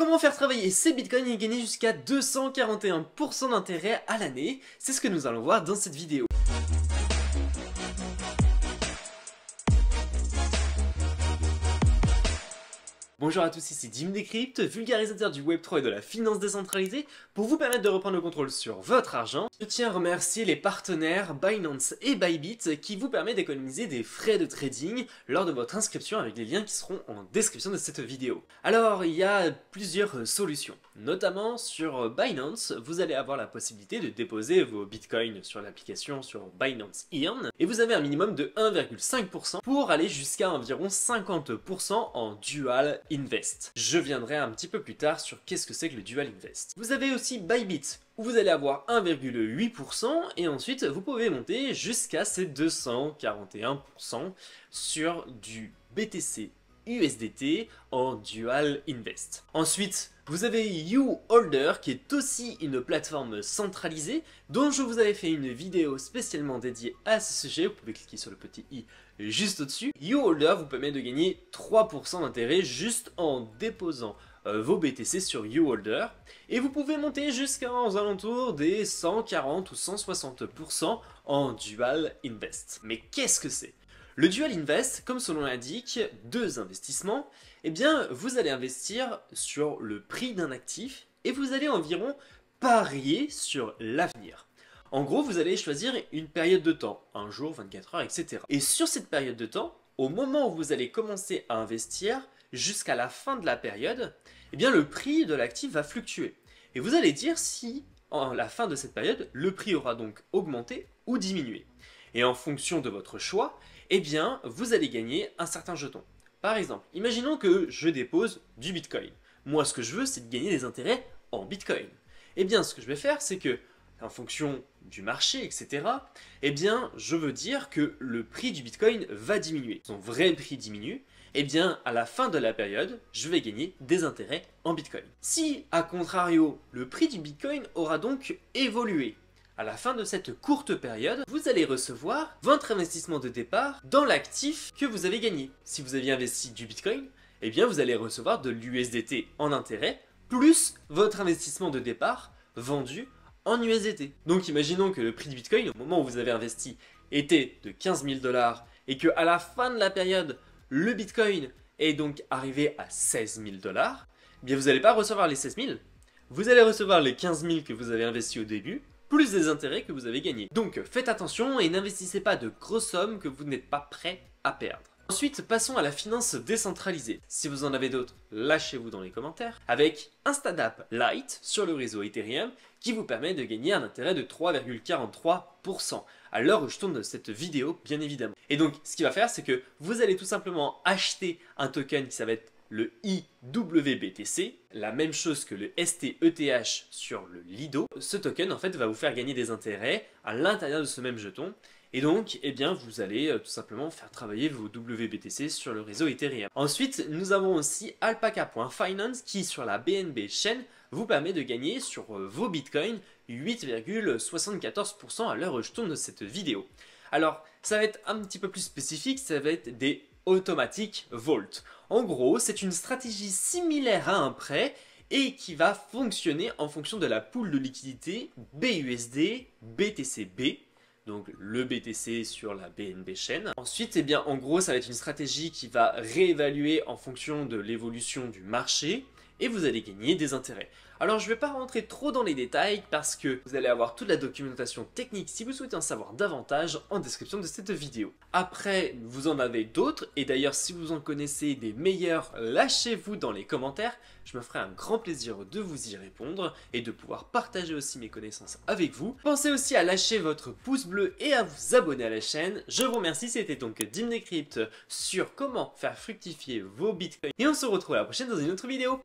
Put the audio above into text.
Comment faire travailler ses bitcoins et gagner jusqu'à 241% d'intérêt à l'année C'est ce que nous allons voir dans cette vidéo. Bonjour à tous, ici Dim Decrypt, vulgarisateur du Web3 et de la finance décentralisée. Pour vous permettre de reprendre le contrôle sur votre argent, je tiens à remercier les partenaires Binance et Bybit qui vous permettent d'économiser des frais de trading lors de votre inscription avec les liens qui seront en description de cette vidéo. Alors, il y a plusieurs solutions. Notamment sur Binance, vous allez avoir la possibilité de déposer vos bitcoins sur l'application sur Binance Earn et vous avez un minimum de 1,5% pour aller jusqu'à environ 50% en dual Invest. Je viendrai un petit peu plus tard sur qu'est-ce que c'est que le Dual Invest. Vous avez aussi Bybit, où vous allez avoir 1,8% et ensuite vous pouvez monter jusqu'à ces 241% sur du BTC USDT en Dual Invest. Ensuite, vous avez YouHolder qui est aussi une plateforme centralisée dont je vous avais fait une vidéo spécialement dédiée à ce sujet. Vous pouvez cliquer sur le petit i juste au-dessus. YouHolder vous permet de gagner 3% d'intérêt juste en déposant euh, vos BTC sur YouHolder et vous pouvez monter jusqu'à aux alentours des 140 ou 160% en Dual Invest. Mais qu'est-ce que c'est le Dual Invest, comme son nom l'indique, deux investissements, eh bien vous allez investir sur le prix d'un actif et vous allez environ parier sur l'avenir. En gros, vous allez choisir une période de temps, un jour, 24 heures, etc. Et sur cette période de temps, au moment où vous allez commencer à investir, jusqu'à la fin de la période, et eh bien le prix de l'actif va fluctuer. Et vous allez dire si, à la fin de cette période, le prix aura donc augmenté ou diminué. Et en fonction de votre choix, eh bien, vous allez gagner un certain jeton. Par exemple, imaginons que je dépose du Bitcoin. Moi, ce que je veux, c'est de gagner des intérêts en Bitcoin. Eh bien, ce que je vais faire, c'est que, en fonction du marché, etc., eh bien, je veux dire que le prix du Bitcoin va diminuer. Son vrai prix diminue. Eh bien, à la fin de la période, je vais gagner des intérêts en Bitcoin. Si, à contrario, le prix du Bitcoin aura donc évolué, à la fin de cette courte période, vous allez recevoir votre investissement de départ dans l'actif que vous avez gagné. Si vous avez investi du Bitcoin, eh bien vous allez recevoir de l'USDT en intérêt, plus votre investissement de départ vendu en USDT. Donc imaginons que le prix du Bitcoin, au moment où vous avez investi, était de 15 000 dollars et que à la fin de la période, le Bitcoin est donc arrivé à 16 000 dollars, eh bien vous n'allez pas recevoir les 16 000, vous allez recevoir les 15 000 que vous avez investis au début, plus des intérêts que vous avez gagnés. Donc faites attention et n'investissez pas de grosses sommes que vous n'êtes pas prêt à perdre. Ensuite, passons à la finance décentralisée. Si vous en avez d'autres, lâchez-vous dans les commentaires. Avec Instadap Lite sur le réseau Ethereum qui vous permet de gagner un intérêt de 3,43% à l'heure où je tourne cette vidéo, bien évidemment. Et donc, ce qui va faire, c'est que vous allez tout simplement acheter un token qui va être le IWBTC, la même chose que le STETH sur le Lido. Ce token en fait va vous faire gagner des intérêts à l'intérieur de ce même jeton et donc, eh bien, vous allez euh, tout simplement faire travailler vos WBTC sur le réseau Ethereum. Ensuite, nous avons aussi alpaca.finance qui, sur la BNB chaîne, vous permet de gagner sur euh, vos bitcoins 8,74% à l'heure où je tourne cette vidéo. Alors, ça va être un petit peu plus spécifique, ça va être des automatique Volt. En gros, c'est une stratégie similaire à un prêt et qui va fonctionner en fonction de la poule de liquidité BUSD BTCB donc le BTC sur la BNB chaîne. Ensuite, eh bien, en gros, ça va être une stratégie qui va réévaluer en fonction de l'évolution du marché et vous allez gagner des intérêts. Alors je ne vais pas rentrer trop dans les détails parce que vous allez avoir toute la documentation technique si vous souhaitez en savoir davantage en description de cette vidéo. Après, vous en avez d'autres et d'ailleurs si vous en connaissez des meilleurs, lâchez-vous dans les commentaires. Je me ferai un grand plaisir de vous y répondre et de pouvoir partager aussi mes connaissances avec vous. Pensez aussi à lâcher votre pouce bleu et à vous abonner à la chaîne. Je vous remercie, c'était donc Dimnecrypt sur comment faire fructifier vos bitcoins et on se retrouve la prochaine dans une autre vidéo.